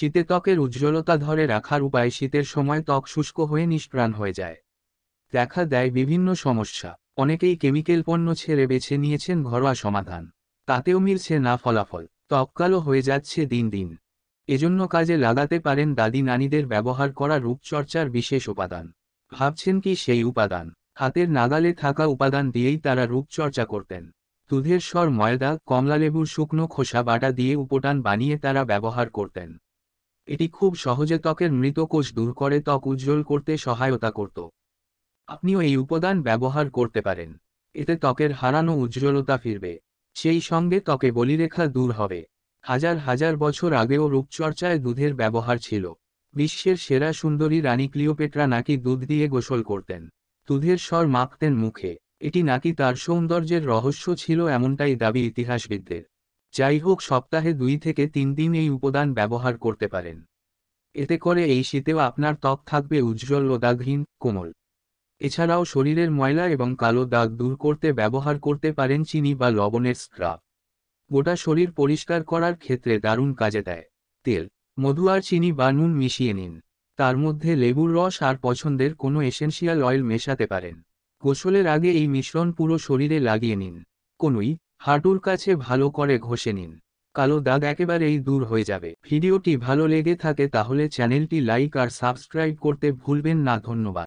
শীতে ত্বকের উজ্জ্বলতা ধরে রাখার উপায় শীতের সময় ত্বক শুষ্ক হয়ে নিষ্প্রাণ হয়ে যায় দেখা দেয় বিভিন্ন সমস্যা অনেকেই কেমিক্যাল পণ্য ছেড়ে বেছে নিয়েছেন ঘরোয়া সমাধান তাতেও মিলছে না ফলাফল ত্বক কালো হয়ে যাচ্ছে দিন দিন এজন্য কাজে লাগাতে পারেন দাদি নানিদের ব্যবহার করা রূপচর্চার বিশেষ উপাদান ভাবছেন কি সেই উপাদান হাতের নাগালে থাকা উপাদান দিয়েই তারা রূপচর্চা করতেন দুধের স্বর ময়দা কমলালেবুর শুকনো খোসা বাটা দিয়ে উপটান বানিয়ে তারা ব্যবহার করতেন এটি খুব সহজে ত্বকের মৃত কোষ দূর করে ত্বক উজ্জ্বল করতে সহায়তা করত আপনিও এই উপাদান ব্যবহার করতে পারেন এতে ত্বকের হারানো উজ্জ্বলতা ফিরবে সেই সঙ্গে ত্বকে বলিরেখা দূর হবে হাজার হাজার বছর আগেও রূপচর্চায় দুধের ব্যবহার ছিল বিশ্বের সেরা সুন্দরী রানী ক্লিওপেট্রা নাকি দুধ দিয়ে গোসল করতেন দুধের স্বর মাখতেন মুখে এটি নাকি তার সৌন্দর্যের রহস্য ছিল এমনটাই দাবি ইতিহাসবিদদের যাই হোক সপ্তাহে দুই থেকে তিন দিন এই উপাদান ব্যবহার করতে পারেন এতে করে এই শীতেও আপনার ত্বক থাকবে উজ্জ্বল ও দাগহীন কোমল এছাড়াও শরীরের ময়লা এবং কালো দাগ দূর করতে ব্যবহার করতে পারেন চিনি বা লবণের স্ক্রাব গোটা শরীর পরিষ্কার করার ক্ষেত্রে দারুণ কাজে দেয় তেল মধু আর চিনি বা নুন মিশিয়ে নিন তার মধ্যে লেবুর রস আর পছন্দের কোনো এসেন্সিয়াল অয়েল মেশাতে পারেন গোসলের আগে এই মিশ্রণ পুরো শরীরে লাগিয়ে নিন কোনোই হাঁটুর কাছে ভালো করে ঘষে নিন কালো দাগ একেবারেই দূর হয়ে যাবে ভিডিওটি ভালো লেগে থাকে তাহলে চ্যানেলটি লাইক আর সাবস্ক্রাইব করতে ভুলবেন না ধন্যবাদ